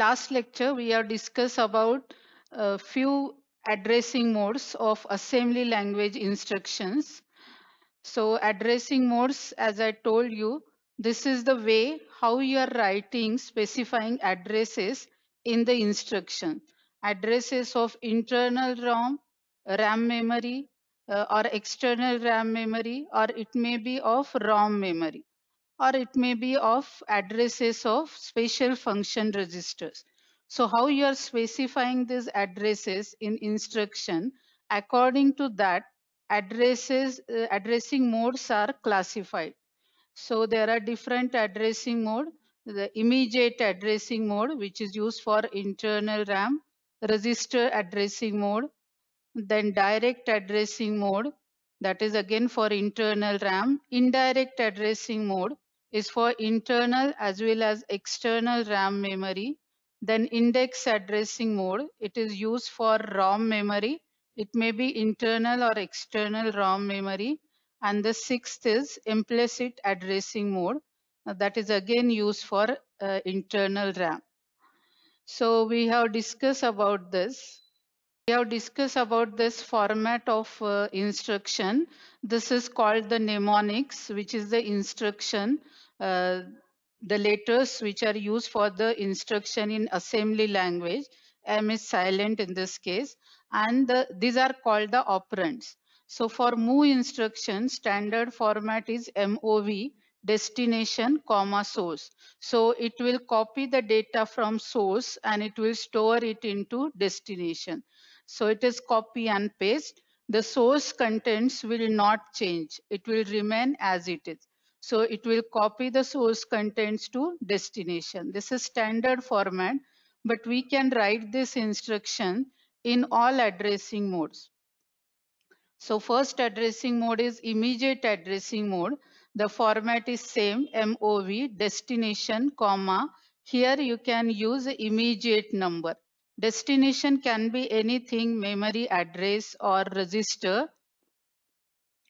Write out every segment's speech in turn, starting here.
last lecture, we have discussed about a uh, few addressing modes of assembly language instructions. So addressing modes, as I told you, this is the way how you are writing specifying addresses in the instruction. Addresses of internal ROM, RAM memory, uh, or external RAM memory, or it may be of ROM memory or it may be of addresses of special function registers. So how you are specifying these addresses in instruction, according to that, addresses uh, addressing modes are classified. So there are different addressing mode, the immediate addressing mode, which is used for internal RAM, register addressing mode, then direct addressing mode, that is again for internal RAM, indirect addressing mode, is for internal as well as external RAM memory. Then index addressing mode, it is used for ROM memory. It may be internal or external ROM memory. And the sixth is implicit addressing mode. Now that is again used for uh, internal RAM. So we have discussed about this. We have discussed about this format of uh, instruction. This is called the mnemonics, which is the instruction. Uh, the letters which are used for the instruction in assembly language m is silent in this case and the, these are called the operands so for move instruction standard format is mov destination comma source so it will copy the data from source and it will store it into destination so it is copy and paste the source contents will not change it will remain as it is so it will copy the source contents to destination. This is standard format, but we can write this instruction in all addressing modes. So first addressing mode is immediate addressing mode. The format is same MOV destination comma. Here you can use immediate number. Destination can be anything memory address or register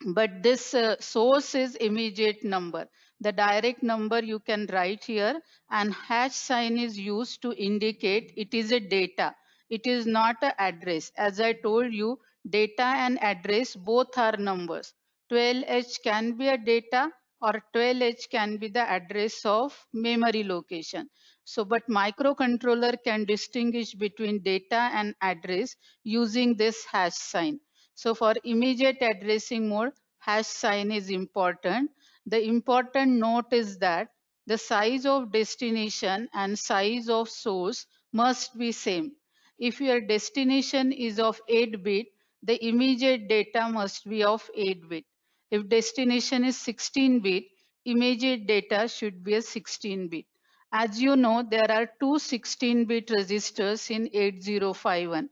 but this uh, source is immediate number the direct number you can write here and hash sign is used to indicate it is a data it is not an address as i told you data and address both are numbers 12h can be a data or 12h can be the address of memory location so but microcontroller can distinguish between data and address using this hash sign so for immediate addressing mode, hash sign is important. The important note is that the size of destination and size of source must be same. If your destination is of 8 bit, the immediate data must be of 8 bit. If destination is 16 bit, immediate data should be a 16 bit. As you know, there are two 16 bit registers in 8051.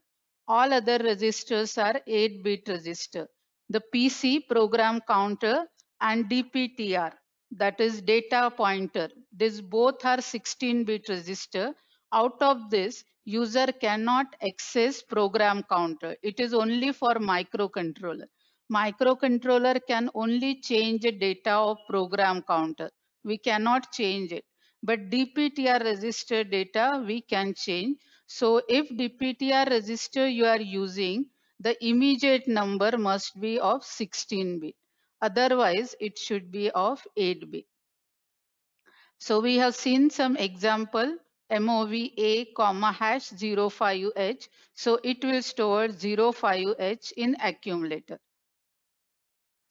All other registers are 8-bit register. The PC program counter and DPTR that is data pointer. These both are 16-bit register. Out of this, user cannot access program counter. It is only for microcontroller. Microcontroller can only change data of program counter. We cannot change it. But DPTR register data we can change. So if DPTR register you are using, the immediate number must be of 16 bit. Otherwise, it should be of 8 bit. So we have seen some example MOV A comma hash 05H. So it will store 05H in accumulator.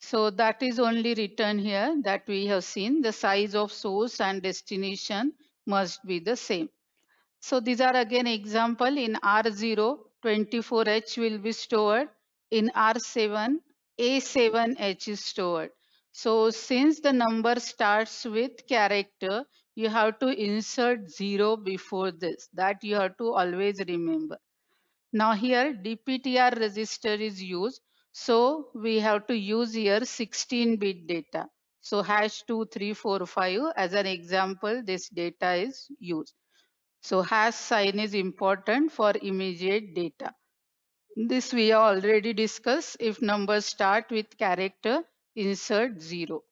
So that is only written here that we have seen the size of source and destination must be the same. So these are again example in R0, 24H will be stored. In R7, A7H is stored. So since the number starts with character, you have to insert 0 before this. That you have to always remember. Now here DPTR register is used. So we have to use here 16-bit data. So hash 2345 as an example, this data is used. So hash sign is important for immediate data. This we already discussed. If numbers start with character, insert 0.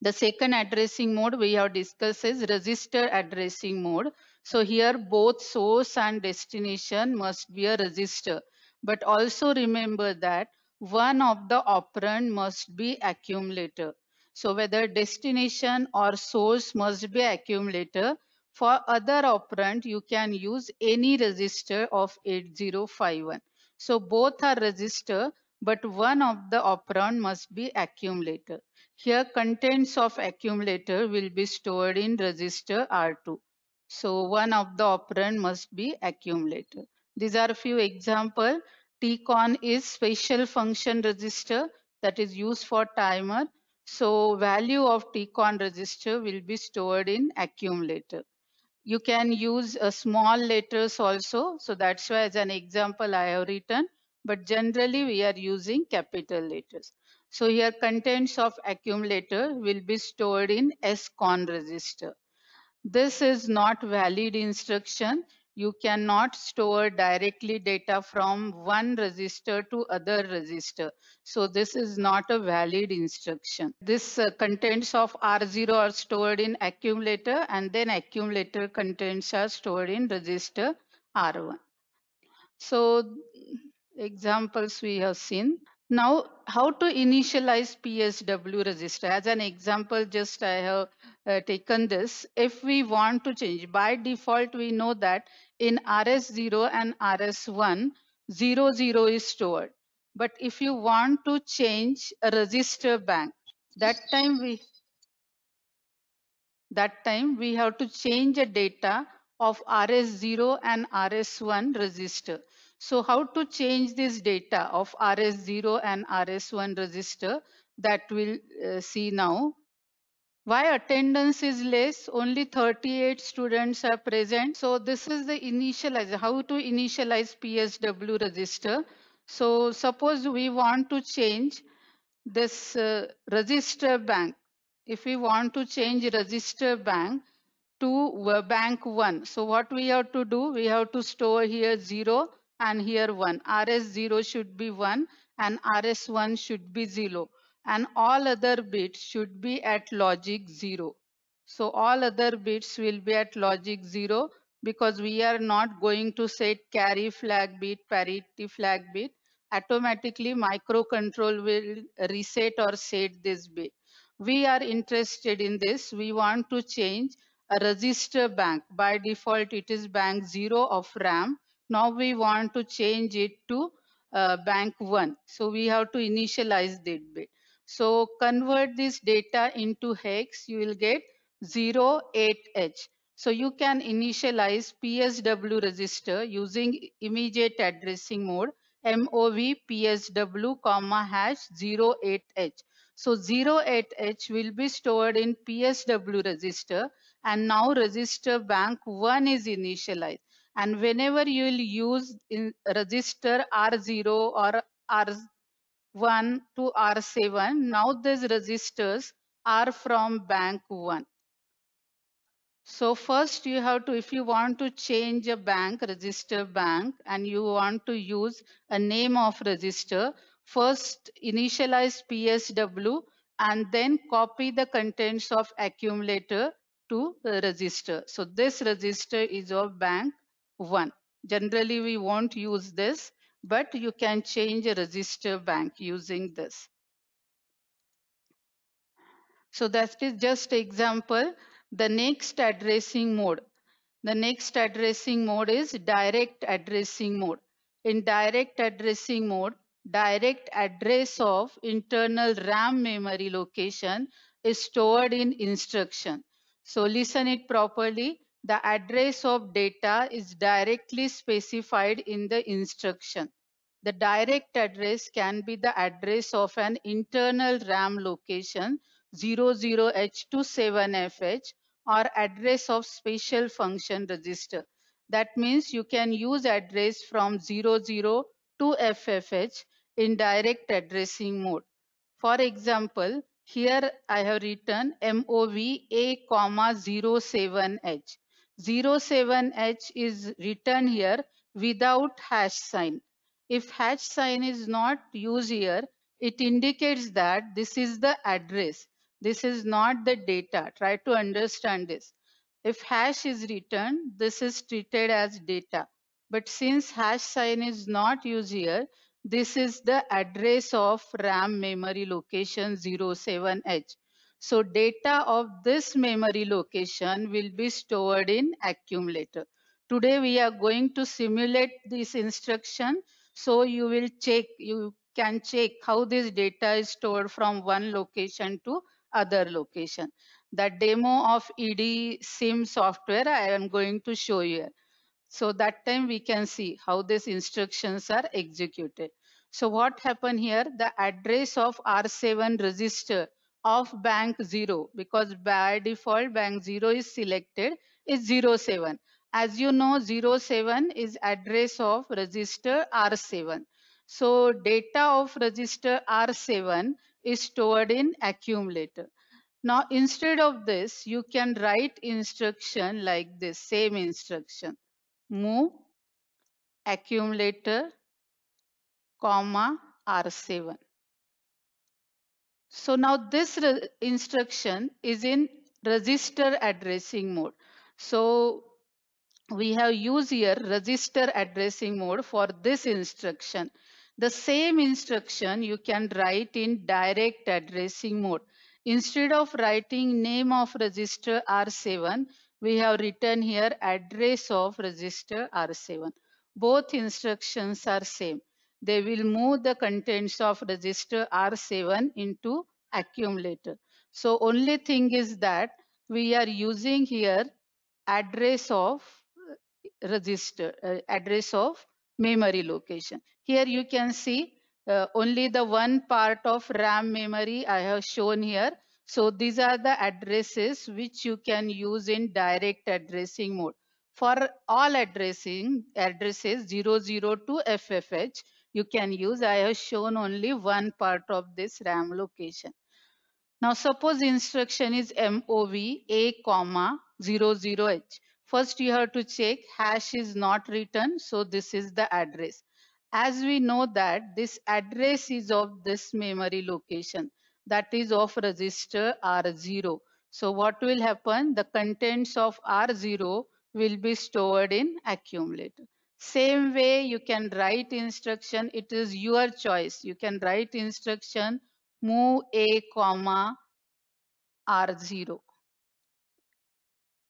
The second addressing mode we have discussed is register addressing mode. So here both source and destination must be a register. But also remember that one of the operand must be accumulator. So whether destination or source must be accumulator for other operand, you can use any register of 8051. So both are register, but one of the operand must be accumulator. Here contents of accumulator will be stored in register R2. So one of the operand must be accumulator. These are a few example. TCON is special function register that is used for timer. So value of TCON register will be stored in accumulator. You can use a uh, small letters also. So that's why as an example I have written, but generally we are using capital letters. So here contents of accumulator will be stored in SCON register. This is not valid instruction you cannot store directly data from one register to other register. So this is not a valid instruction. This uh, contents of R0 are stored in accumulator and then accumulator contents are stored in register R1. So examples we have seen. Now, how to initialize PSW register? As an example, just I have uh, taken this. If we want to change, by default, we know that in RS0 and RS1, 00, 0 is stored. But if you want to change a register bank, that time we that time we have to change the data of RS0 and RS1 register. So how to change this data of RS0 and RS1 register that we'll uh, see now. Why attendance is less? Only 38 students are present. So this is the initialize, how to initialize PSW register. So suppose we want to change this uh, register bank. If we want to change register bank to uh, bank 1, so what we have to do? We have to store here 0 and here 1. RS0 should be 1 and RS1 should be 0 and all other bits should be at logic 0. So all other bits will be at logic 0 because we are not going to set carry flag bit, parity flag bit. Automatically microcontrol will reset or set this bit. We are interested in this. We want to change a register bank. By default, it is bank 0 of RAM now we want to change it to uh, bank one. So we have to initialize that bit. So convert this data into hex, you will get 08H. So you can initialize PSW register using immediate addressing mode MOV PSW comma hash 08H. So 08H will be stored in PSW register and now register bank 1 is initialized and whenever you will use register R0 or R1 to R7 now these registers are from bank 1 so first you have to if you want to change a bank register bank and you want to use a name of register first initialize PSW and then copy the contents of accumulator to the register so this register is of bank 1. Generally, we won't use this, but you can change a register bank using this. So that is just example. The next addressing mode. The next addressing mode is direct addressing mode. In direct addressing mode, direct address of internal RAM memory location is stored in instruction. So listen it properly. The address of data is directly specified in the instruction. The direct address can be the address of an internal RAM location 0 h to 7 fh or address of special function register. That means you can use address from 00 to FFH in direct addressing mode. For example, here I have written MOV A, 07H. 07H is written here without hash sign. If hash sign is not used here, it indicates that this is the address. This is not the data. Try to understand this. If hash is written, this is treated as data. But since hash sign is not used here, this is the address of RAM memory location 07H. So data of this memory location will be stored in accumulator. Today we are going to simulate this instruction. So you will check, you can check how this data is stored from one location to other location. The demo of ED SIM software I am going to show you. So that time we can see how these instructions are executed. So what happened here? The address of R7 register of bank 0 because by default bank 0 is selected is 07 as you know 07 is address of register r7 so data of register r7 is stored in accumulator now instead of this you can write instruction like this same instruction move accumulator comma r7 so now this instruction is in register addressing mode. So we have used here register addressing mode for this instruction. The same instruction you can write in direct addressing mode. Instead of writing name of register R7, we have written here address of register R7. Both instructions are same they will move the contents of register R7 into accumulator. So only thing is that we are using here address of register, uh, address of memory location. Here you can see uh, only the one part of RAM memory I have shown here. So these are the addresses which you can use in direct addressing mode. For all addressing addresses 00 to FFH, you can use. I have shown only one part of this RAM location. Now suppose instruction is MOV A comma 00H. First you have to check hash is not written. So this is the address. As we know that this address is of this memory location that is of register R0. So what will happen? The contents of R0 will be stored in accumulator. Same way you can write instruction, it is your choice. You can write instruction move a comma r0.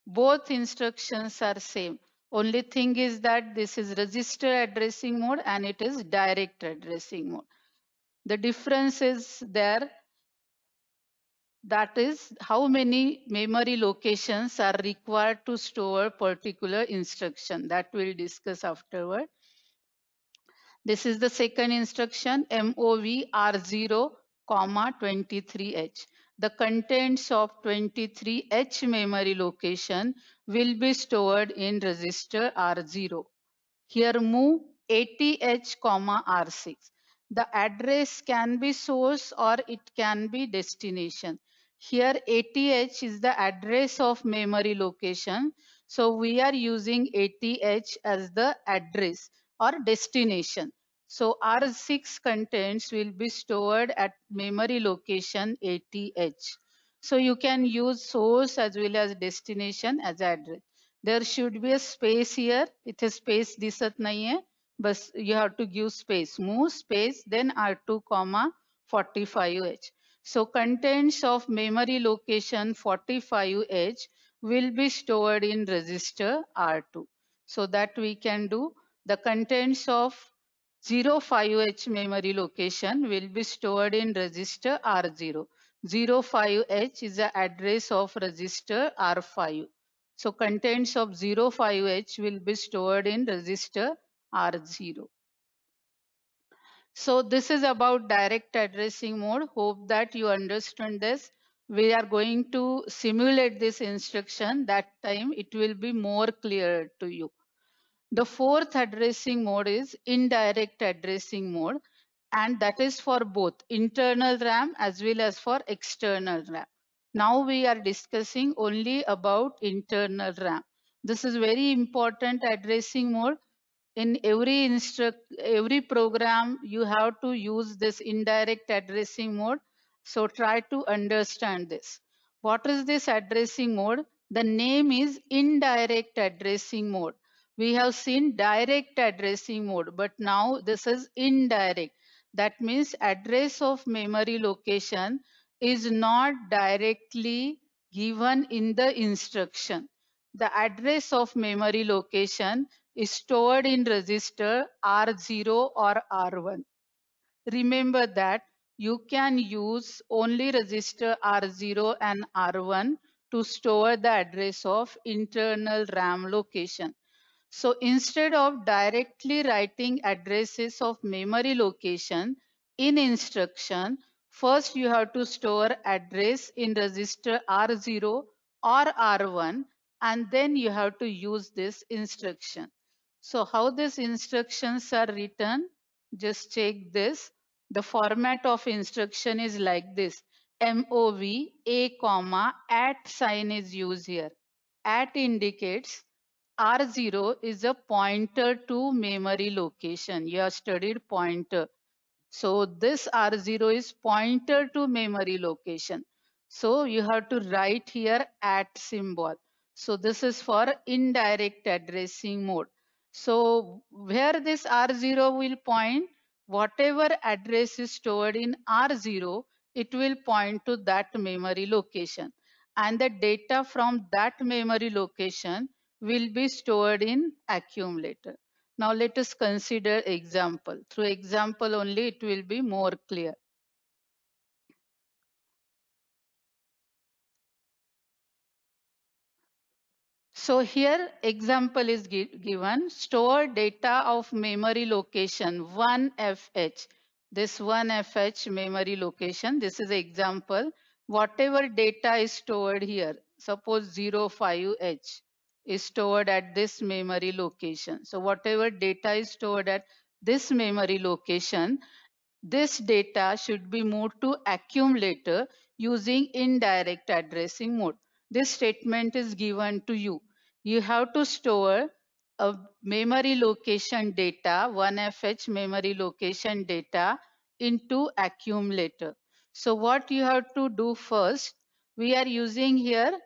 Both instructions are same. Only thing is that this is register addressing mode and it is direct addressing mode. The difference is there that is how many memory locations are required to store particular instruction that we'll discuss afterward. This is the second instruction MOV R0, comma 23H. The contents of 23H memory location will be stored in register R0. Here move 80H, comma R6. The address can be source or it can be destination. Here ATH is the address of memory location. So we are using ATH as the address or destination. So R6 contents will be stored at memory location ATH. So you can use source as well as destination as address. There should be a space here. It is space disat nahi hai. But you have to give space. Move space then R2 comma 45H. So contents of memory location 45H will be stored in register R2. So that we can do the contents of 05H memory location will be stored in register R0. 05H is the address of register R5. So contents of 05H will be stored in register R0. So this is about direct addressing mode. Hope that you understand this. We are going to simulate this instruction. That time it will be more clear to you. The fourth addressing mode is indirect addressing mode and that is for both internal RAM as well as for external RAM. Now we are discussing only about internal RAM. This is very important addressing mode in every instruct every program you have to use this indirect addressing mode so try to understand this what is this addressing mode the name is indirect addressing mode we have seen direct addressing mode but now this is indirect that means address of memory location is not directly given in the instruction the address of memory location is stored in register R0 or R1. Remember that you can use only register R0 and R1 to store the address of internal RAM location. So instead of directly writing addresses of memory location in instruction, first you have to store address in register R0 or R1 and then you have to use this instruction. So how these instructions are written, just check this. The format of instruction is like this. MOV A comma at sign is used here. At indicates R0 is a pointer to memory location. You have studied pointer. So this R0 is pointer to memory location. So you have to write here at symbol. So this is for indirect addressing mode. So where this R0 will point, whatever address is stored in R0, it will point to that memory location. And the data from that memory location will be stored in accumulator. Now let us consider example. Through example only it will be more clear. So here example is given. Store data of memory location 1FH. This 1FH memory location, this is example. Whatever data is stored here, suppose 05H is stored at this memory location. So whatever data is stored at this memory location, this data should be moved to accumulator using indirect addressing mode. This statement is given to you you have to store a memory location data, 1FH memory location data into accumulator. So what you have to do first, we are using here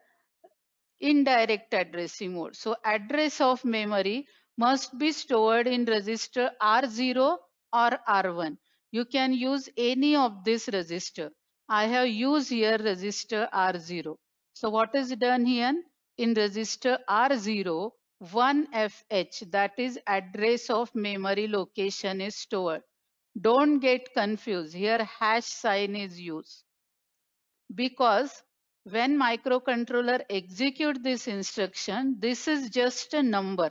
indirect addressing mode. So address of memory must be stored in register R0 or R1. You can use any of this register. I have used here register R0. So what is done here? in register R0, 1FH, that is address of memory location is stored. Don't get confused. Here hash sign is used. Because when microcontroller execute this instruction, this is just a number.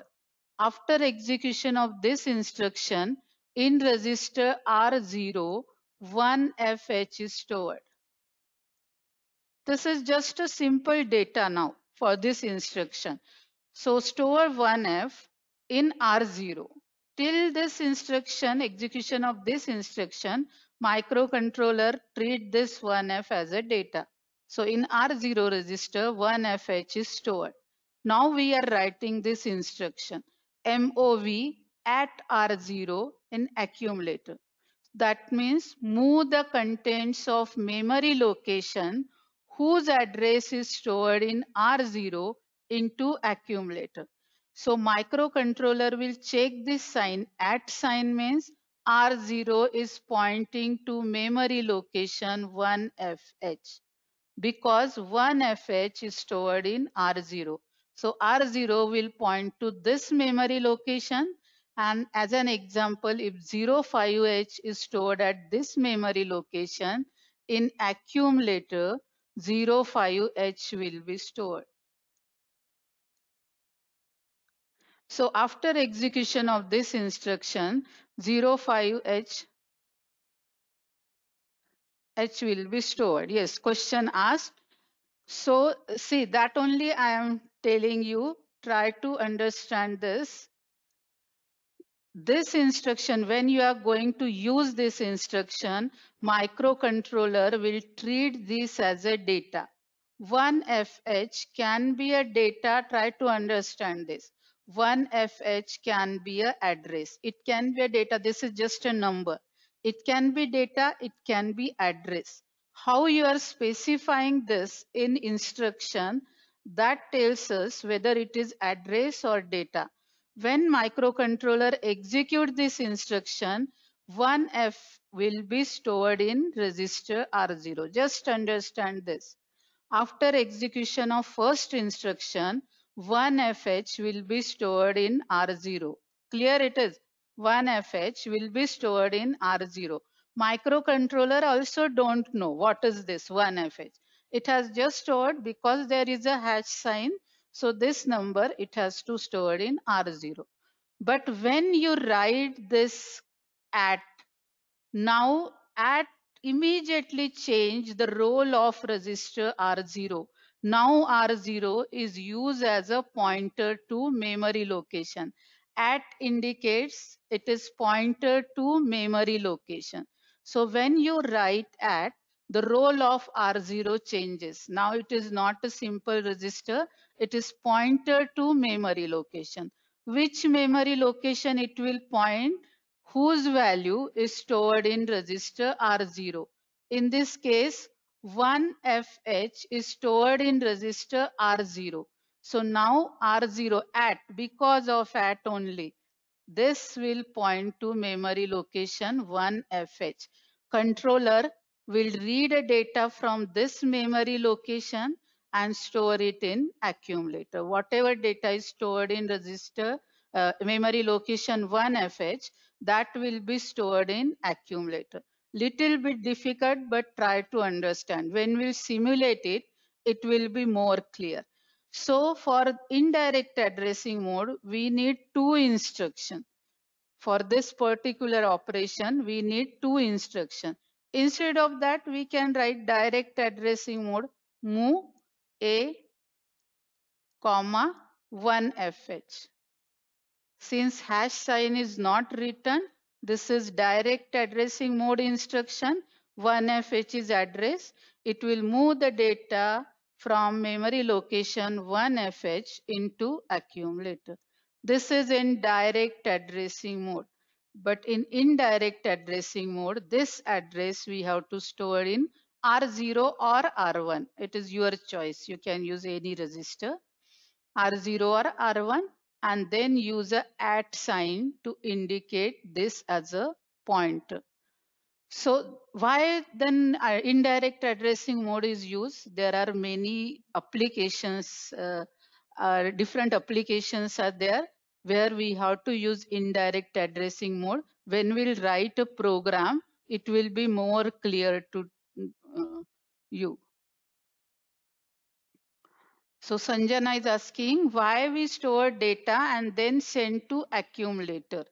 After execution of this instruction, in register R0, 1FH is stored. This is just a simple data now for this instruction. So store 1F in R0. Till this instruction, execution of this instruction, microcontroller treat this 1F as a data. So in R0 register, 1FH is stored. Now we are writing this instruction, MOV at R0 in accumulator. That means move the contents of memory location whose address is stored in R0 into accumulator. So microcontroller will check this sign. At sign means R0 is pointing to memory location 1FH because 1FH is stored in R0. So R0 will point to this memory location and as an example, if 05H is stored at this memory location in accumulator, 05H will be stored. So after execution of this instruction, 05H H will be stored. Yes, question asked. So see that only I am telling you, try to understand this this instruction, when you are going to use this instruction, microcontroller will treat this as a data. 1FH can be a data, try to understand this. 1FH can be a address. It can be a data, this is just a number. It can be data, it can be address. How you are specifying this in instruction, that tells us whether it is address or data when microcontroller execute this instruction, 1F will be stored in register R0. Just understand this. After execution of first instruction, 1FH will be stored in R0. Clear it is? 1FH will be stored in R0. Microcontroller also don't know what is this 1FH. It has just stored because there is a hash sign so this number, it has to stored in R0. But when you write this at, now at immediately change the role of register R0. Now R0 is used as a pointer to memory location. At indicates it is pointer to memory location. So when you write at, the role of R0 changes. Now it is not a simple register, it is pointer to memory location which memory location it will point whose value is stored in register r0 in this case 1fh is stored in register r0 so now r0 at because of at only this will point to memory location 1fh controller will read a data from this memory location and store it in accumulator. Whatever data is stored in register uh, memory location 1FH, that will be stored in accumulator. Little bit difficult, but try to understand. When we simulate it, it will be more clear. So for indirect addressing mode, we need two instruction. For this particular operation, we need two instruction. Instead of that, we can write direct addressing mode move a, comma 1FH. Since hash sign is not written, this is direct addressing mode instruction. 1FH is address. It will move the data from memory location 1FH into accumulator. This is in direct addressing mode. But in indirect addressing mode, this address we have to store in R0 or R1. It is your choice. You can use any resistor, R0 or R1, and then use a at sign to indicate this as a point. So why then uh, indirect addressing mode is used? There are many applications, uh, uh, different applications are there where we have to use indirect addressing mode. When we'll write a program, it will be more clear to uh, you. So Sanjana is asking why we store data and then send to accumulator.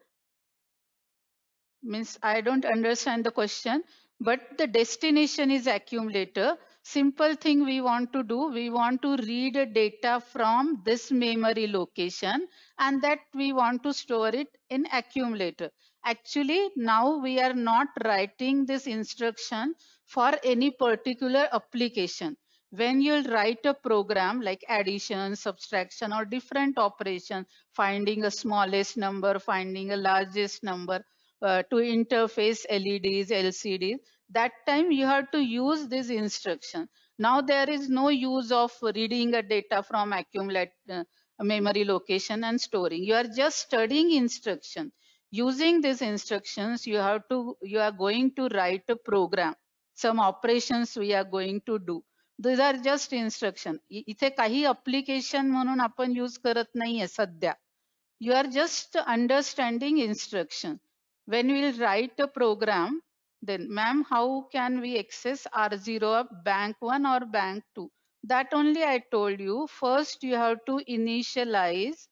Means I don't understand the question, but the destination is accumulator. Simple thing we want to do, we want to read data from this memory location and that we want to store it in accumulator. Actually, now we are not writing this instruction for any particular application when you'll write a program like addition, subtraction, or different operations, finding a smallest number, finding a largest number uh, to interface LEDs, LCDs, that time you have to use this instruction. Now there is no use of reading a data from accumulate uh, memory location and storing. You are just studying instruction. Using these instructions, you have to you are going to write a program some operations we are going to do these are just instruction इथे काही application म्हणून आपण use करत नाहीये सध्या you are just understanding instruction when we'll write a program then ma'am how can we access r0 of bank 1 or bank 2 that only i told you first you have to initialize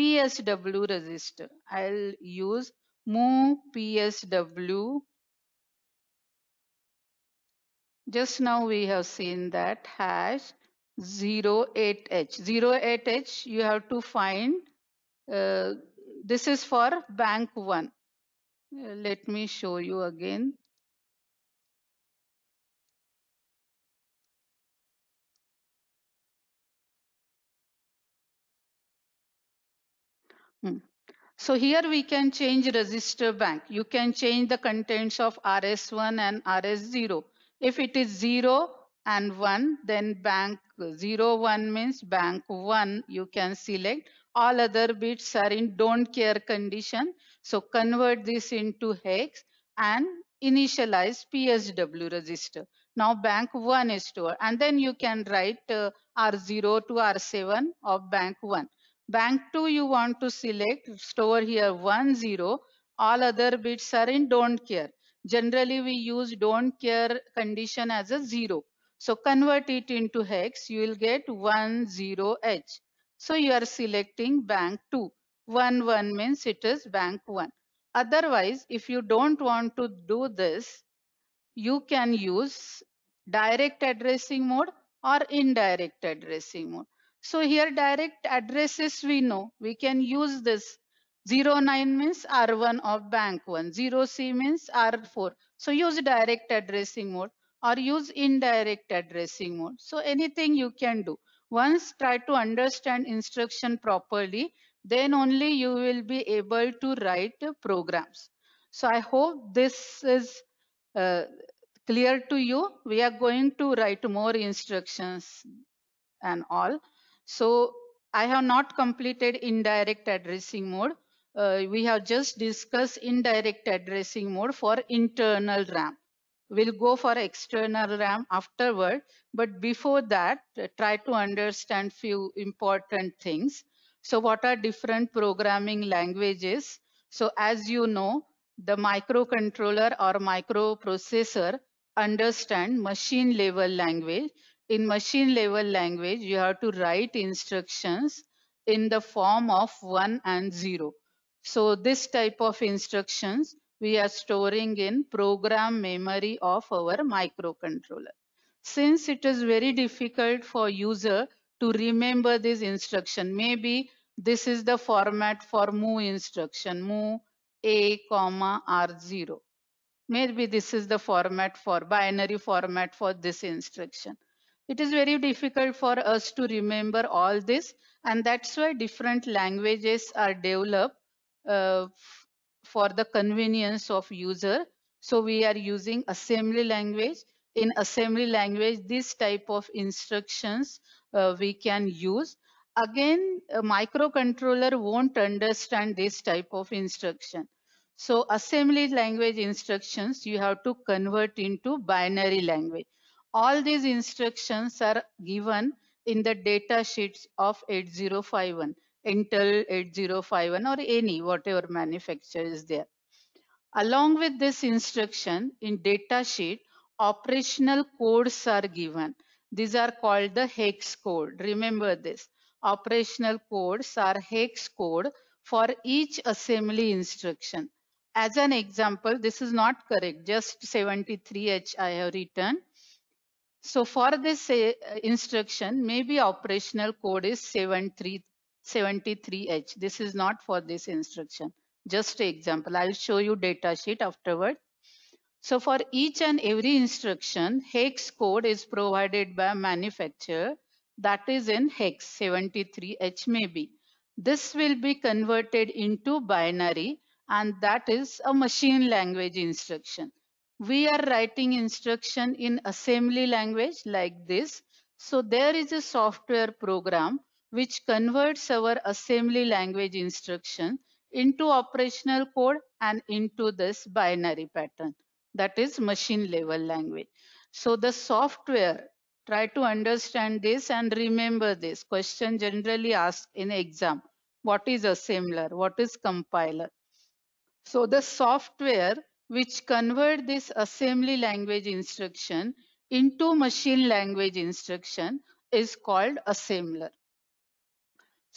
psw register i'll use move psw just now we have seen that hash 08H. 08H you have to find, uh, this is for bank 1. Uh, let me show you again. Hmm. So here we can change register bank. You can change the contents of RS1 and RS0. If it is 0 and 1, then bank 0, 1 means bank 1, you can select. All other bits are in don't care condition. So convert this into hex and initialize PSW register. Now bank 1 is stored and then you can write uh, R0 to R7 of bank 1. Bank 2 you want to select store here 1 0. All other bits are in don't care. Generally, we use don't care condition as a zero. So convert it into hex, you will get 10H. So you are selecting bank 2. 1, 1 means it is bank 1. Otherwise, if you don't want to do this, you can use direct addressing mode or indirect addressing mode. So here direct addresses we know, we can use this Zero nine 09 means R1 of bank 1. Zero 0C means R4. So use direct addressing mode or use indirect addressing mode. So anything you can do. Once try to understand instruction properly, then only you will be able to write programs. So I hope this is uh, clear to you. We are going to write more instructions and all. So I have not completed indirect addressing mode uh, we have just discussed indirect addressing mode for internal RAM. We'll go for external RAM afterward, but before that, uh, try to understand few important things. So what are different programming languages? So as you know, the microcontroller or microprocessor understand machine level language. In machine level language, you have to write instructions in the form of 1 and 0 so this type of instructions we are storing in program memory of our microcontroller. Since it is very difficult for user to remember this instruction, maybe this is the format for move instruction, move a comma r0. Maybe this is the format for binary format for this instruction. It is very difficult for us to remember all this and that's why different languages are developed uh, for the convenience of user. So we are using assembly language. In assembly language, this type of instructions uh, we can use. Again, a microcontroller won't understand this type of instruction. So assembly language instructions, you have to convert into binary language. All these instructions are given in the data sheets of 8051. Intel 8051 or any whatever manufacturer is there. Along with this instruction in data sheet, operational codes are given. These are called the hex code. Remember this. Operational codes are hex code for each assembly instruction. As an example, this is not correct. Just 73H I have written. So for this uh, instruction, maybe operational code is 73 73H. This is not for this instruction. Just example. I'll show you data sheet afterward. So for each and every instruction, hex code is provided by manufacturer that is in hex 73H maybe. This will be converted into binary and that is a machine language instruction. We are writing instruction in assembly language like this. So there is a software program which converts our assembly language instruction into operational code and into this binary pattern that is machine level language. So the software try to understand this and remember this question generally asked in exam what is assembler what is compiler so the software which convert this assembly language instruction into machine language instruction is called assembler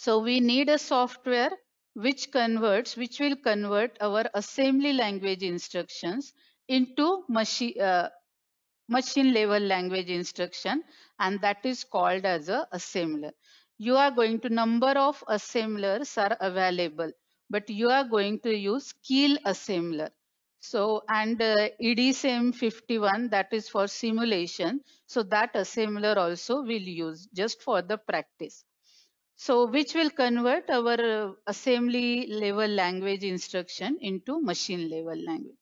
so we need a software which converts, which will convert our assembly language instructions into machine, uh, machine level language instruction and that is called as a assembler. You are going to number of assemblers are available, but you are going to use Keel assembler. So, and uh, EDSIM 51, that is for simulation. So that assembler also will use just for the practice. So which will convert our uh, assembly level language instruction into machine level language.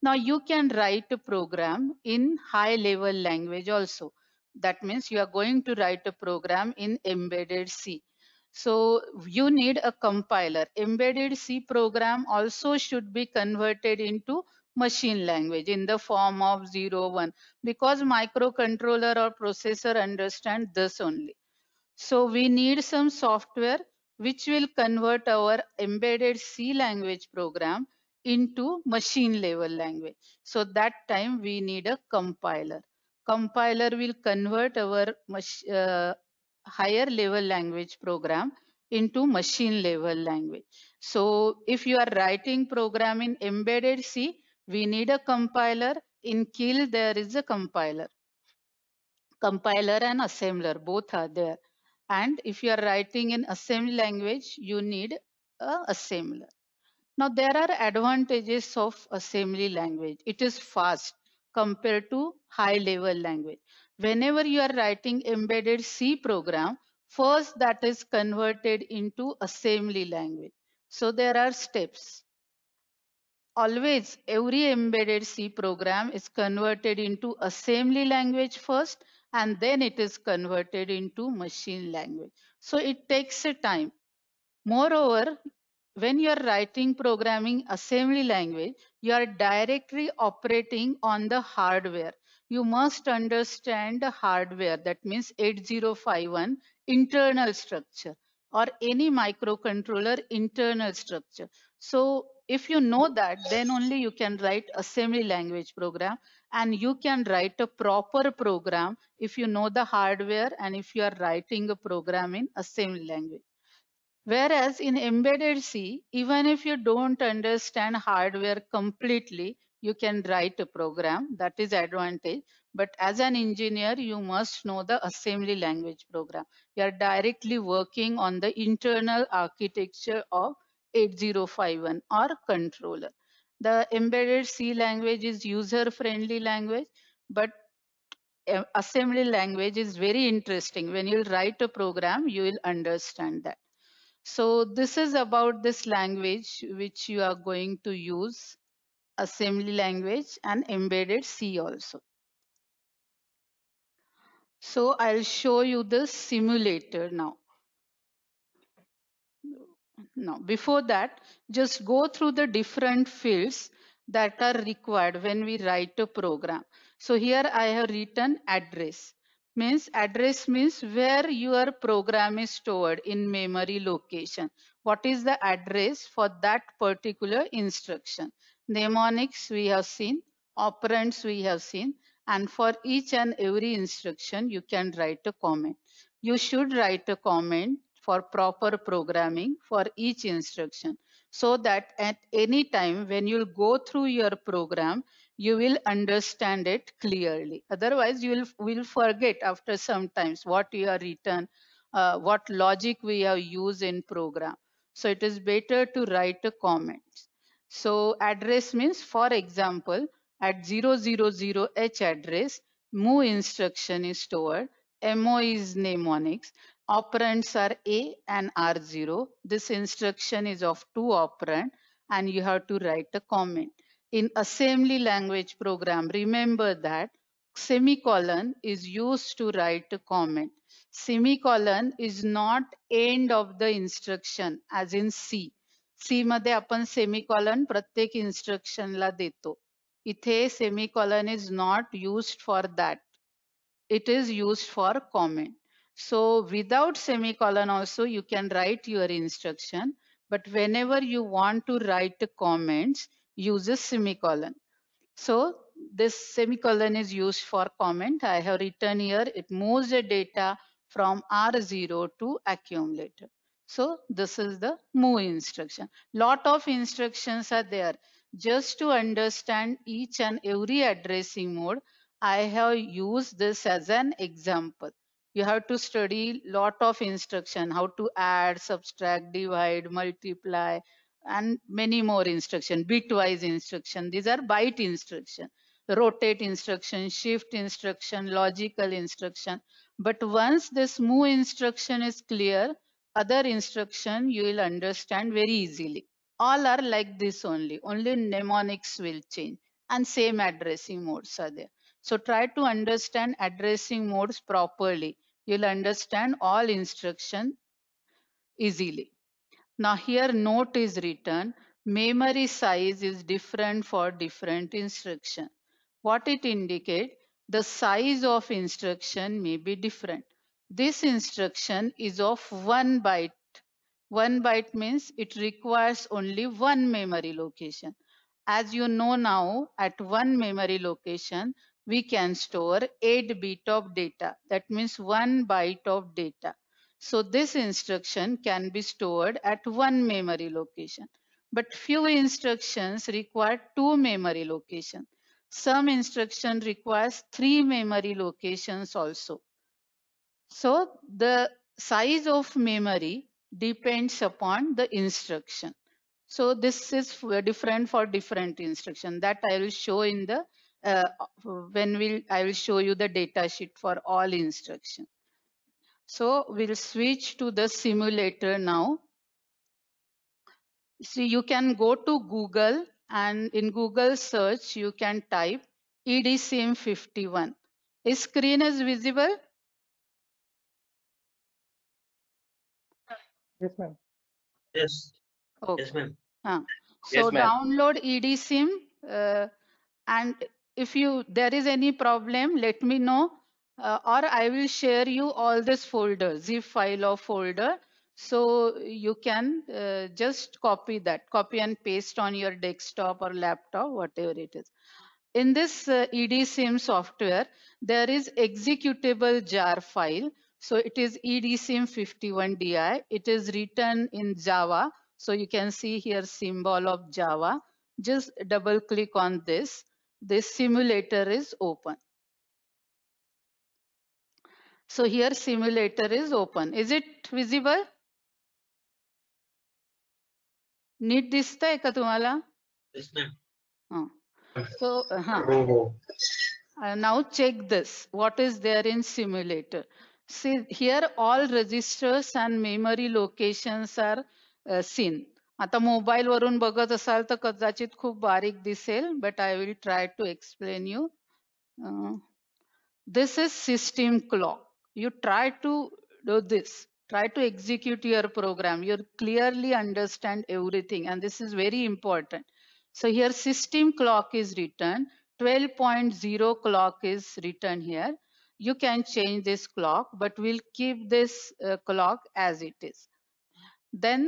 Now you can write a program in high level language also. That means you are going to write a program in embedded C. So you need a compiler. Embedded C program also should be converted into machine language in the form of 01 because microcontroller or processor understand this only. So we need some software which will convert our embedded C language program into machine level language. So that time we need a compiler. Compiler will convert our uh, higher level language program into machine level language. So if you are writing program in embedded C, we need a compiler. In KIL, there is a compiler. Compiler and assembler, both are there and if you are writing in assembly language you need a assembler now there are advantages of assembly language it is fast compared to high level language whenever you are writing embedded c program first that is converted into assembly language so there are steps always every embedded c program is converted into assembly language first and then it is converted into machine language. So it takes a time. Moreover, when you are writing programming assembly language, you are directly operating on the hardware. You must understand the hardware, that means 8051 internal structure or any microcontroller internal structure. So if you know that then only you can write assembly language program and you can write a proper program if you know the hardware and if you are writing a program in assembly language whereas in embedded c even if you don't understand hardware completely you can write a program that is advantage but as an engineer you must know the assembly language program you are directly working on the internal architecture of 8051 or controller. The embedded C language is user-friendly language, but eh, assembly language is very interesting. When you write a program, you will understand that. So this is about this language which you are going to use, assembly language and embedded C also. So I'll show you the simulator now. Now, before that, just go through the different fields that are required when we write a program. So here I have written address. Means address means where your program is stored in memory location. What is the address for that particular instruction? Mnemonics we have seen, operands we have seen, and for each and every instruction you can write a comment. You should write a comment for proper programming for each instruction so that at any time when you'll go through your program you will understand it clearly otherwise you will will forget after sometimes what you have written uh, what logic we have used in program so it is better to write a comment so address means for example at 000h address move instruction is stored mo is mnemonics Operands are A and R0. This instruction is of two operand and you have to write a comment. In assembly language program, remember that semicolon is used to write a comment. Semicolon is not end of the instruction as in C. सी मध्ये आपण semicolon प्रत्येक इन्स्ट्रक्शनला देतो इथे semicolon is not use for that it is use for so without semicolon also you can write your instruction. But whenever you want to write comments, use a semicolon. So this semicolon is used for comment. I have written here, it moves the data from R0 to accumulator. So this is the move instruction. Lot of instructions are there. Just to understand each and every addressing mode, I have used this as an example you have to study lot of instruction how to add subtract divide multiply and many more instruction bitwise instruction these are byte instruction rotate instruction shift instruction logical instruction but once this move instruction is clear other instruction you will understand very easily all are like this only only mnemonics will change and same addressing modes are there so try to understand addressing modes properly You'll understand all instruction easily. Now here note is written. Memory size is different for different instruction. What it indicate? The size of instruction may be different. This instruction is of 1 byte. 1 byte means it requires only one memory location. As you know now, at one memory location, we can store 8 bit of data. That means 1 byte of data. So this instruction can be stored at one memory location. But few instructions require two memory locations. Some instruction requires three memory locations also. So the size of memory depends upon the instruction. So this is different for different instruction that I will show in the uh, when we'll, I will show you the data sheet for all instruction. So we'll switch to the simulator now. So you can go to Google and in Google search, you can type EDCM51. Is screen is visible? Yes, ma'am. Yes. Okay. Yes, ma'am. Huh. Ah. So yes, download EDSIM uh, and if you there is any problem let me know uh, or I will share you all this folder zip file or folder so you can uh, just copy that copy and paste on your desktop or laptop whatever it is in this uh, edsim software there is executable jar file so it is edsim51di it is written in java so you can see here symbol of java just double click on this this simulator is open. So here simulator is open. Is it visible? Need this take Yes ma'am. Oh. Uh. So uh, now check this. What is there in simulator? See here all registers and memory locations are uh, seen. आता mobile वरून बघत असाल तर कदाचित खूप बारीक दिसेल but I will try to explain you this is system clock you try to do this try to execute your program you clearly understand everything and this is very important so here system clock is written 12.0 clock is written here you can change this clock but we'll keep this uh, clock as it is then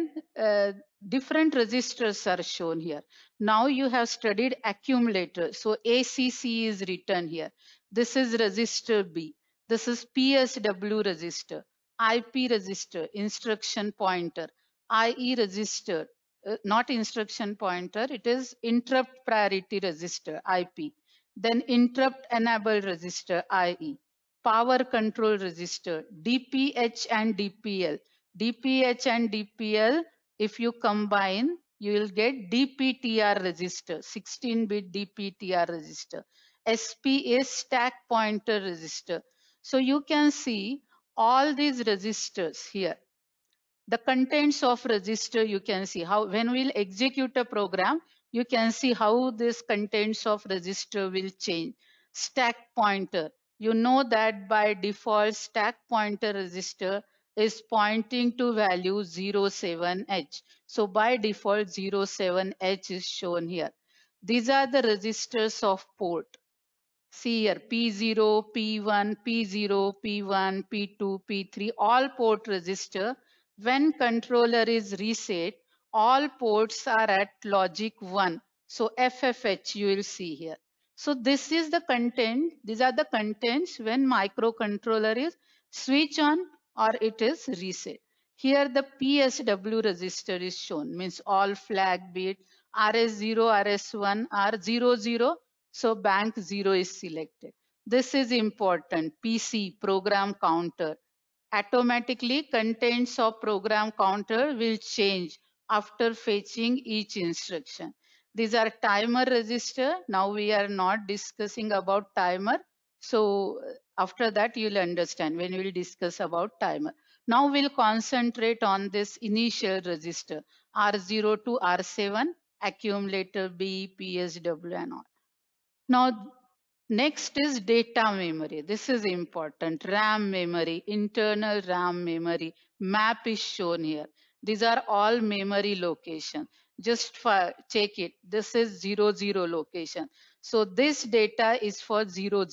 uh, different registers are shown here. Now you have studied accumulator. So ACC is written here. This is register B. This is PSW register, IP register, instruction pointer, IE register, uh, not instruction pointer, it is interrupt priority register, IP. Then interrupt enable register, IE. Power control register, DPH and DPL. DPH and DPL if you combine you will get dptr register 16 bit dptr register sp is stack pointer register so you can see all these registers here the contents of register you can see how when we'll execute a program you can see how this contents of register will change stack pointer you know that by default stack pointer register is pointing to value 07H. So by default 07H is shown here. These are the registers of port. See here P0, P1, P0, P1, P2, P3 all port register. When controller is reset all ports are at logic 1. So FFH you will see here. So this is the content. These are the contents when microcontroller is switch on or it is reset. Here the PSW register is shown, means all flag bit RS0, RS1, R00. So bank 0 is selected. This is important. PC, program counter. Automatically contents of program counter will change after fetching each instruction. These are timer register. Now we are not discussing about timer. So after that, you'll understand when we'll discuss about timer. Now we'll concentrate on this initial register R0 to R7, accumulator B, PSW and all. Now Next is data memory. This is important. RAM memory, internal RAM memory. Map is shown here. These are all memory location. Just for, check it. This is 00 location. So this data is for 00.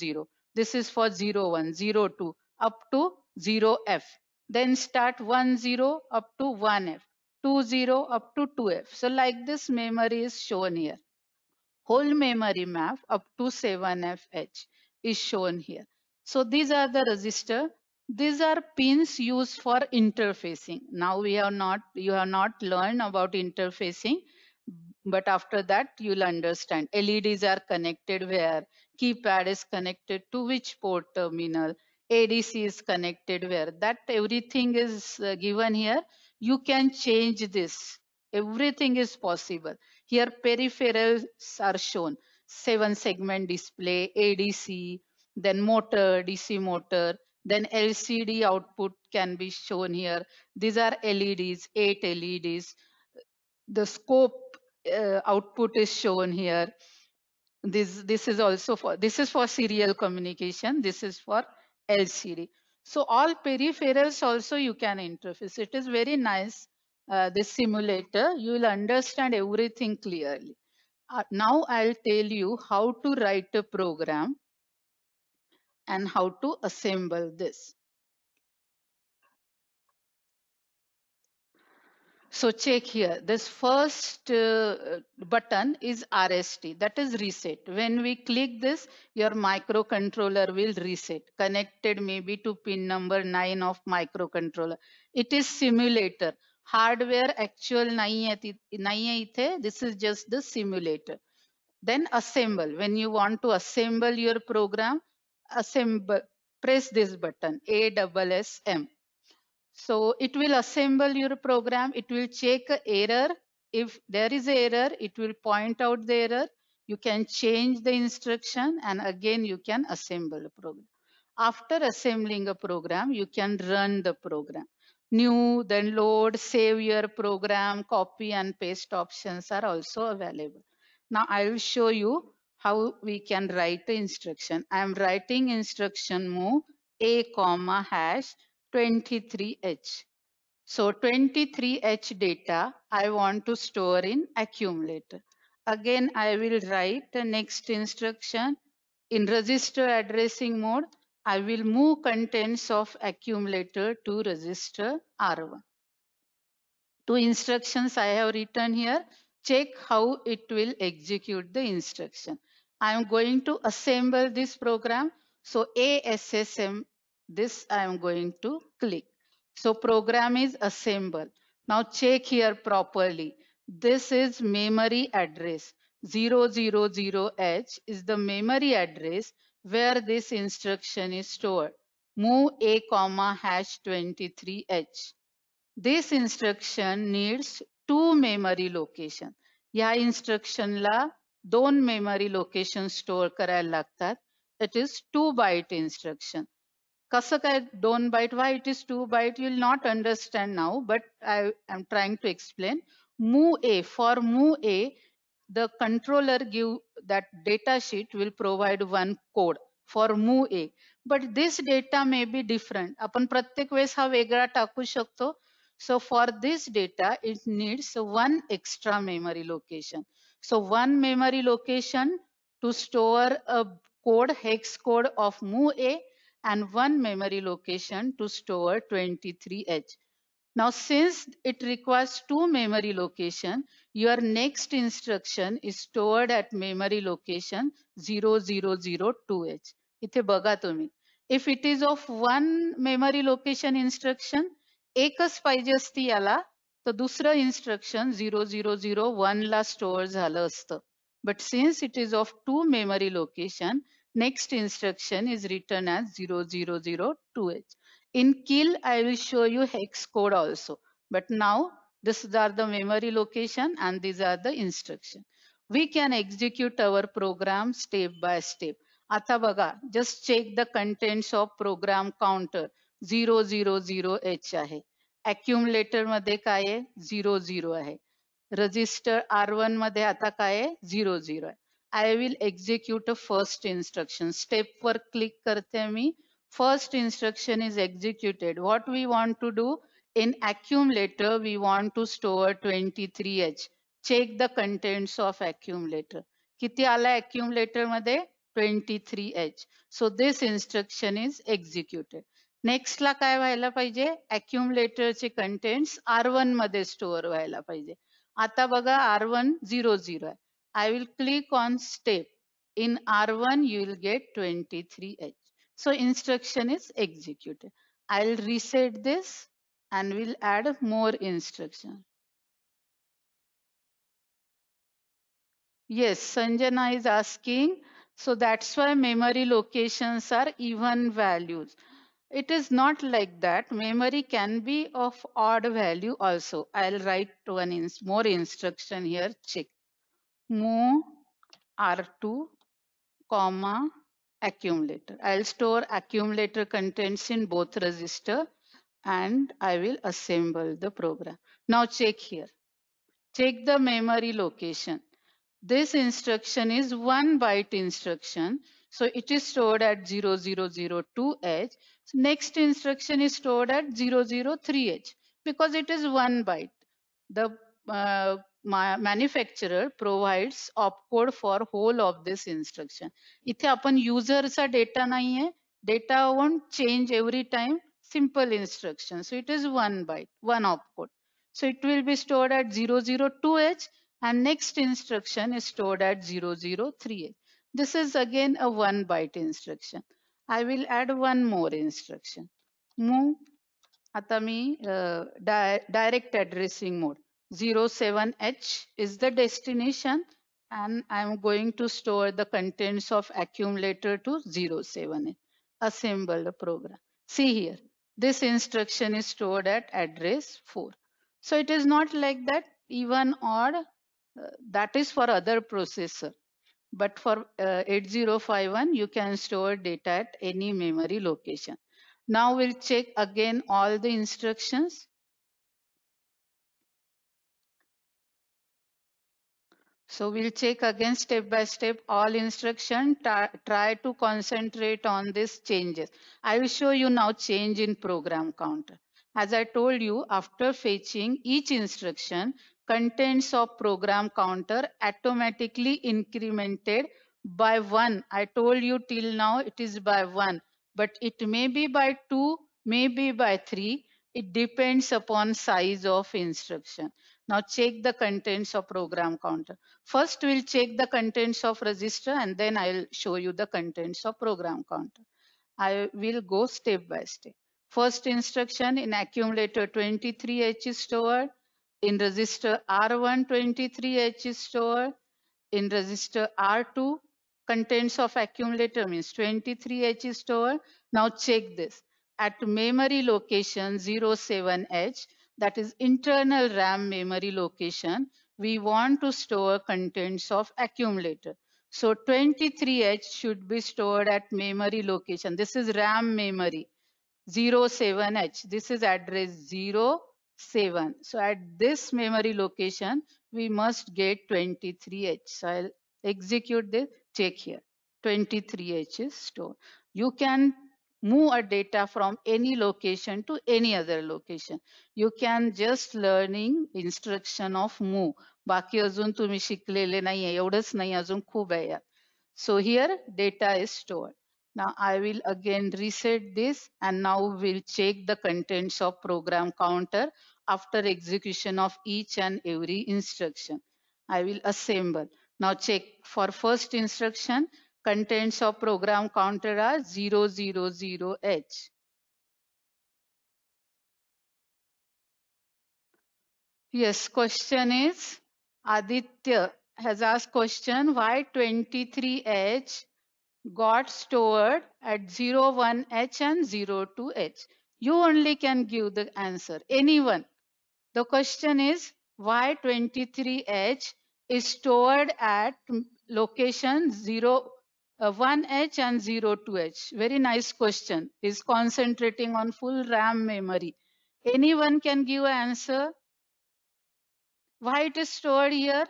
This is for 0, 1, 0, 2, up to 0F. Then start 1, 0 up to 1F, 2, 0 up to 2F. So like this memory is shown here. Whole memory map up to 7FH is shown here. So these are the register. These are pins used for interfacing. Now we have not, you have not learned about interfacing, but after that you'll understand. LEDs are connected where, keypad is connected to which port terminal, ADC is connected where. That everything is uh, given here. You can change this. Everything is possible. Here peripherals are shown. 7 segment display, ADC, then motor, DC motor, then LCD output can be shown here. These are LEDs, 8 LEDs. The scope uh, output is shown here. This, this is also for, this is for serial communication. This is for LCD. So all peripherals also you can interface. It is very nice, uh, this simulator. You will understand everything clearly. Uh, now I'll tell you how to write a program and how to assemble this. So check here, this first uh, button is RST, that is reset. When we click this, your microcontroller will reset, connected maybe to pin number 9 of microcontroller. It is simulator. Hardware actual ithe. this is just the simulator. Then assemble, when you want to assemble your program, assemble, press this button, ASSM. So it will assemble your program. It will check error. If there is error, it will point out the error. You can change the instruction and again you can assemble a program. After assembling a program, you can run the program. New, then load, save your program, copy and paste options are also available. Now I will show you how we can write the instruction. I am writing instruction move a comma hash 23H. So 23H data I want to store in accumulator. Again, I will write the next instruction. In register addressing mode, I will move contents of accumulator to register R1. Two instructions I have written here. Check how it will execute the instruction. I am going to assemble this program. So ASSM this I am going to click. So program is assemble. Now check here properly. This is memory address. 000H is the memory address where this instruction is stored. Move A comma hash 23H. This instruction needs two memory location. या instruction la don memory location store karay it It is two byte instruction. Kasaka don't bite, why it is two bite, you will not understand now, but I am trying to explain. Move A, for move A, the controller give that data sheet will provide one code for move A. But this data may be different. upon प्रत्येक वेळेस have वेगळा टाकू So for this data, it needs one extra memory location. So one memory location to store a code, hex code of move A and one memory location to store 23 h Now, since it requires two memory location, your next instruction is stored at memory location 0002H. Ithe baga tumi. If it is of one memory location instruction, ekas paijasti yala, to dusra instruction 0001 la stores halasta. But since it is of two memory location, Next instruction is written as 0002H. In kill, I will show you hex code also. But now, these are the memory location and these are the instruction. We can execute our program step by step. आता just check the contents of program counter 000H. Zero Accumulator H आहे accumulator मध्ये काय आहे zero zero आहे register R one I will execute a first instruction स्टेपवर click करते मी first instruction is executed what we want to do in accumulator we want to store twenty three H check the contents of accumulator किती आला accumulator मध्ये twenty three H so this instruction is executed ला काय व्हायला पाहिजे चे contents are one मध्ये store व्हायला पाहिजे आता बघा आर वन झिरो झिरो आहे I will click on step. In R1, you will get 23H. So instruction is executed. I'll reset this and we'll add more instruction. Yes, Sanjana is asking. So that's why memory locations are even values. It is not like that. Memory can be of odd value also. I'll write one ins more instruction here. Check. Move R2 comma accumulator. I'll store accumulator contents in both register and I will assemble the program. Now check here. Check the memory location. This instruction is one byte instruction. So it is stored at 0002H. So next instruction is stored at 003H because it is one byte. The uh, my manufacturer provides opcode for whole of this instruction. इथे आपण युजरचा data नाहीये data won't change every time. simple instruction. So it is one byte, one opcode. So it will be stored at 002H and next instruction is stored at 003H. This is again a one byte instruction. I will add one more instruction. Move. Atami uh, di direct addressing mode. 07H is the destination and I'm going to store the contents of accumulator to 07H, assemble program. See here, this instruction is stored at address 4. So it is not like that even or uh, that is for other processor. But for uh, 8051, you can store data at any memory location. Now we'll check again all the instructions. So we'll check again step by step all instruction. Try to concentrate on these changes. I will show you now change in program counter. As I told you, after fetching each instruction, contents of program counter automatically incremented by one. I told you till now it is by one, but it may be by two, maybe by three. It depends upon size of instruction. Now check the contents of program counter. First we'll check the contents of register and then I'll show you the contents of program counter. I will go step by step. First instruction in accumulator 23H is stored, in register R1 23H is stored, in register R2 contents of accumulator means 23H is stored. Now check this. At memory location 07H, that is internal RAM memory location, we want to store contents of accumulator. So 23H should be stored at memory location. This is RAM memory 07H. This is address 07. So at this memory location, we must get 23H. So I'll execute the check here. 23H is stored. You can move a data from any location to any other location. You can just learning instruction of move. बाकी अजून तुम्ही शिकलेले नाही आहे एवढंच नाही अजून खूप आहे यात so here data Now I will again reset this and now we'll check the contents of program counter after execution of each and every instruction. I will assemble. Now check for first instruction, contents of program counter are 000H. Yes, question is Aditya has asked question why 23H got stored at 01H and 02H. You only can give the answer, anyone. The question is why 23H is stored at location 0 1H uh, and 02H. Very nice question. Is concentrating on full RAM memory. Anyone can give answer? Why it is stored here?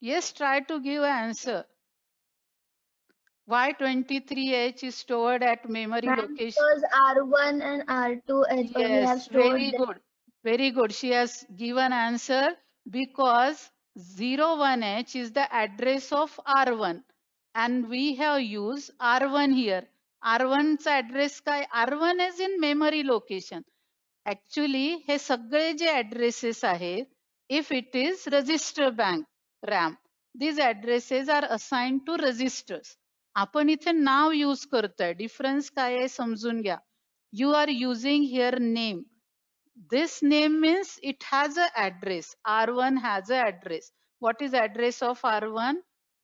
Yes, try to give answer. Why 23H is stored at memory RAM location? Because R1 and R2 H yes, have stored. Very good. Very good. She has given answer because 01H is the address of R1 and we have used R1 here. R1's address sky R1 is in memory location. Actually, he sagge je addresses ahe if it is register bank RAM. These addresses are assigned to registers. Apan ithe now use karta Difference kaya samzun gya. You are using here name this name means it has a address r1 has a address what is address of r1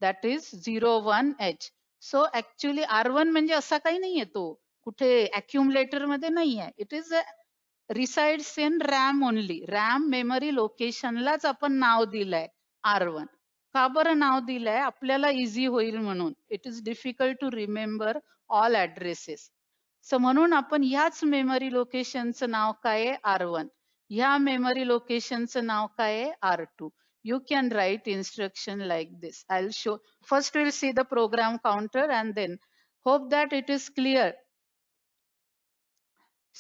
that is 01h so actually R one म्हणजे असा काही नाहीये तो कुठे accumulator मध्ये नाहीये it is a resides in RAM only RAM memory लोकेशनलाच आपण नाव दिलंय आर वन का बरं नाव दिलंय आपल्याला इझी होईल म्हणून it is difficult to remember all addresses so, म्हणून आपण ह्याच मेमरी लोकेशनचं नाव काय आहे आर वन ह्या मेमरी लोकेशनचं नाव काय आहे R two you can write instruction like this. I'll show. First, we'll see the program counter and then hope that it is clear.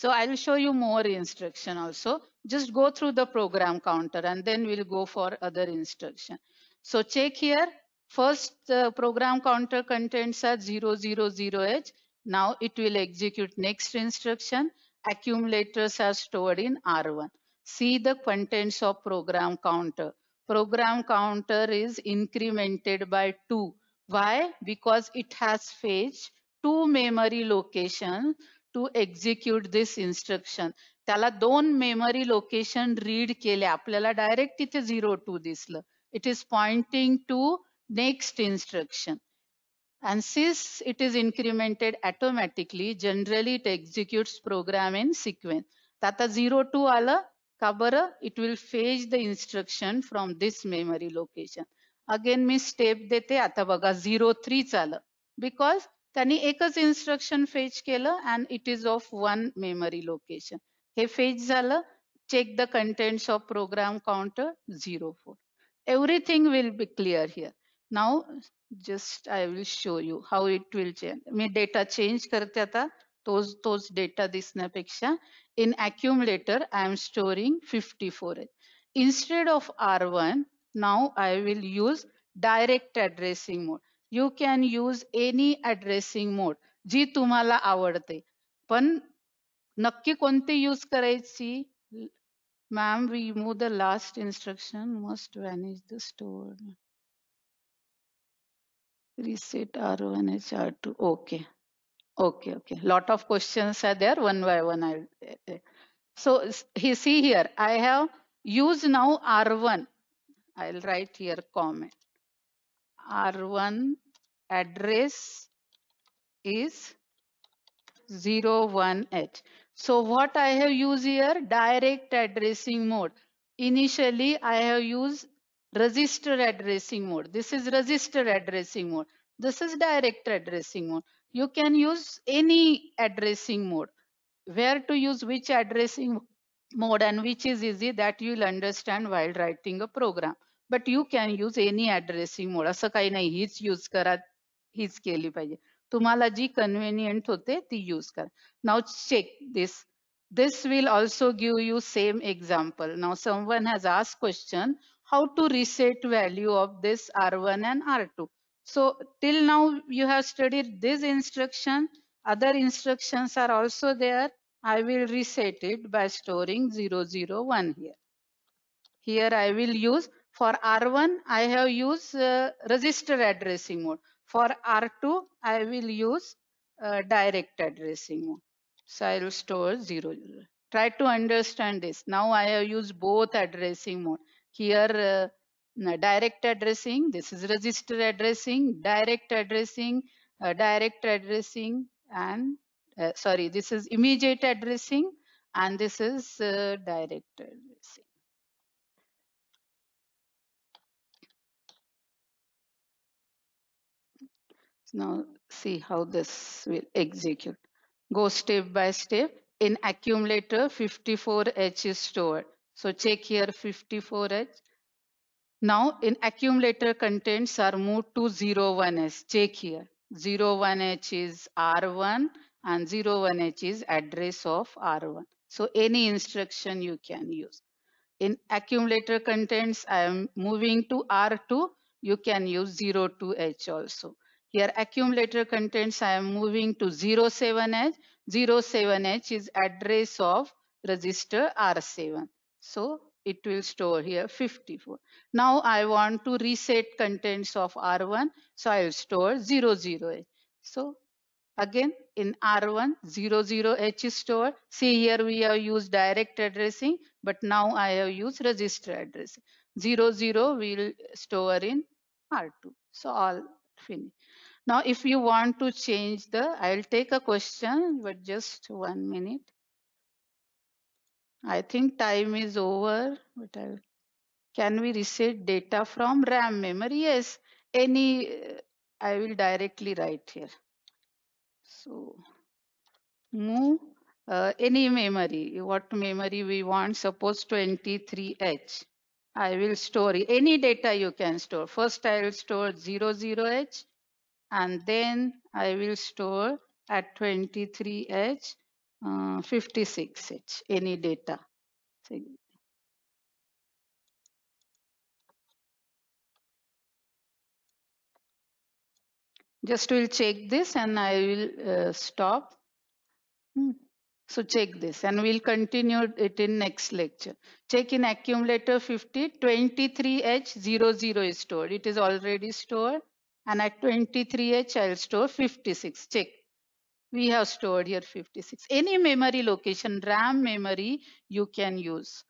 So I'll show you more instruction also. Just go through the program counter and then we'll go for other instruction. So check here. First, the uh, program counter contents are 000H. Now it will execute next instruction. Accumulators are stored in R1. See the contents of program counter. Program counter is incremented by 2. Why? Because it has fetched two memory locations to execute this instruction. त्याला दोन memory location read केले आपल्याला direct तिथे zero two दिसलं it is pointing to next and since it is incremented automatically, generally it executes program in sequence. That is the 0 to ala cover, it will phase the instruction from this memory location. Again, me step dete atabaga 03 chala because tani ekas instruction fetch kela and it is of one memory location. He fetch zala, check the contents of program counter 04. Everything will be clear here now just i will show you how it will change me data change karte aata those those data this peksha in accumulator i am storing 54 instead of r1 now i will use direct addressing mode you can use any addressing mode ji tumhala aavadte pan nakki konte use karayche ma'am move the last instruction must vanish the store Reset R1, HR2. Okay. Okay, okay. Lot of questions are there. One by one. I'll, eh, eh. so he see here, I have used now R1. I'll write here comment. R1 address is 01H. So what I have used here, direct addressing mode. Initially, I have used register addressing mode. This is register addressing mode. This is direct addressing mode. You can use any addressing mode. Where to use which addressing mode and which is easy that you will understand while writing a program. But you can use any addressing mode. असं काही नाही हीच use करा हीच केली पाहिजे तुम्हाला जी convenient होते ती यूज करा Now check this. this will also give you same example now someone has asked question how to reset value of this R1 and R2. So till now you have studied this instruction. Other instructions are also there. I will reset it by storing 001 here. Here I will use for R1 I have used uh, register addressing mode. For R2 I will use uh, direct addressing mode. So I will store 0. Try to understand this. Now I have used both addressing mode. Here, uh, direct addressing, this is register addressing, direct addressing, uh, direct addressing, and uh, sorry, this is immediate addressing, and this is uh, direct addressing. Now see how this will execute. Go step by step. In accumulator, 54H is stored. So check here 54H. Now in accumulator contents are moved to 01H. Check here 01H is R1 and 01H is address of R1. So any instruction you can use. In accumulator contents, I am moving to R2. You can use 02H also. Here accumulator contents, I am moving to 07H. 07H is address of register R7. So it will store here 54. Now I want to reset contents of R1. So I will store 00H. So again in R1 00H is stored. See here we have used direct addressing, but now I have used register address. 00 will store in R2. So all finish. Now if you want to change the, I'll take a question, but just one minute. I think time is over. But I'll, uh, can we reset data from RAM memory? Yes, any, uh, I will directly write here. So, move uh, any memory, what memory we want, suppose 23H. I will store any data you can store. First, I will store 00H and then I will store at 23H 56H, uh, any data. just will check this and I will uh, stop. Hmm. So check this and we'll continue it in next lecture. Check in accumulator 50, 23H00 is stored. It is already stored and at 23H I'll store 56. Check we have stored here 56 any memory location ram memory you can use